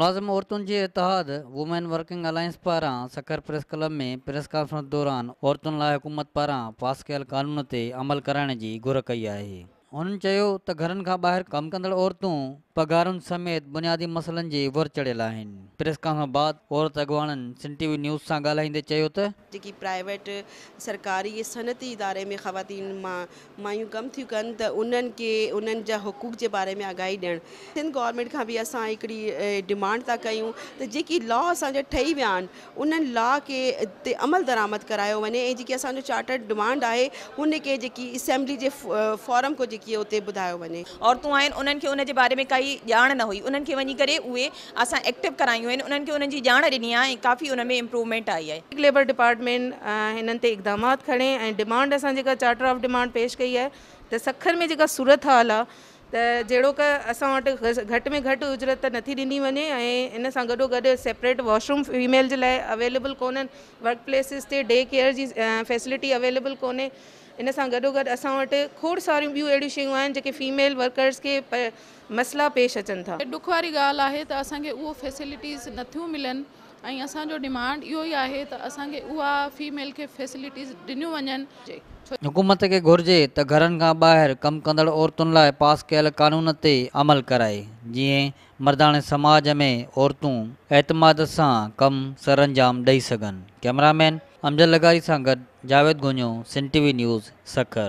मुलाज़िम औरतुनि जे इतहादु वुमेन वर्किंग अलाइंस पारां सखर प्रेस क्लब में प्रेस कॉन्फ्रेंस दौरान औरतुनि लाइ हुकूमत पारां पास कयल क़ानून ते अमल कराइण जी घुर कई आहे हुननि चयो त घरनि खां ॿाहिरि कमु कंदड़ औरतूं चयो त जेकी प्राइवेट सनती इदारे में ख़ातूं कम थियूं कनि त उन्हनि खे उन्हनि जा हुक़ूक जे बारे में आगाही ॾियणु गवर्नमेंट खां बि असां हिकिड़ी डिमांड था कयूं त जेकी लॉ असांजा ठही विया आहिनि उन्हनि लॉ अमल दरामद करायो वञे ऐं जेकी असांजो डिमांड आहे उनखे जेकी असेंबली जे फॉरम जेकी उते ॿुधायो वञे औरतूं आहिनि उन्हनि खे बारे में काई ॼाण न हुई उन्हनि खे वञी करे उहे असां एक्टिव करायूं आहिनि उन्हनि खे उन्हनि जी ॼाण ॾिनी आहे ऐं काफ़ी उन में इम्प्रूवमेंट आई आहे लेबर डिपार्टमेंट हिननि ते इकदामात खणे ऐं डिमांड असां जेका चाटर ऑफ डिमांड पेश कई आहे त सखर में जेका सूरत हाल आहे त जहिड़ो क असां वटि घटि में घटि उजरत नथी ॾिनी वञे ऐं इन सां गॾोगॾु सेपरेट वॉशरूम फीमेल जे लाइ अवेलेबल कोन्हनि वर्क प्लेसिस ते डे केयर जी फैसिलिटी अवेलेबल कोन्हे इन सां गॾोगॾु असां वटि खोड़ सारियूं ॿियूं अहिड़ियूं शयूं आहिनि जेके फीमेल वर्कर्स खे मसला पेश अचनि था ॾुख वारी ॻाल्हि आहे त असांखे उहो फैसिलिटीज़ नथियूं मिलनि ऐं असांजो डिमांड इहो ई आहे त असांखे उहा फीमेल खे ॾिनियूं वञनि हुकूमत खे घुरिजे त घरनि खां ॿाहिरि कमु कंदड़ औरतुनि लाइ पास कयल कानून ते अमल कराए जीअं मर्दाणे समाज में औरतूं एतमाद सां कमु सरअंजाम ॾेई सघनि कैमरामैन अमजद लगारी सांगत Javed Gunjo Sindh T V news Sukkur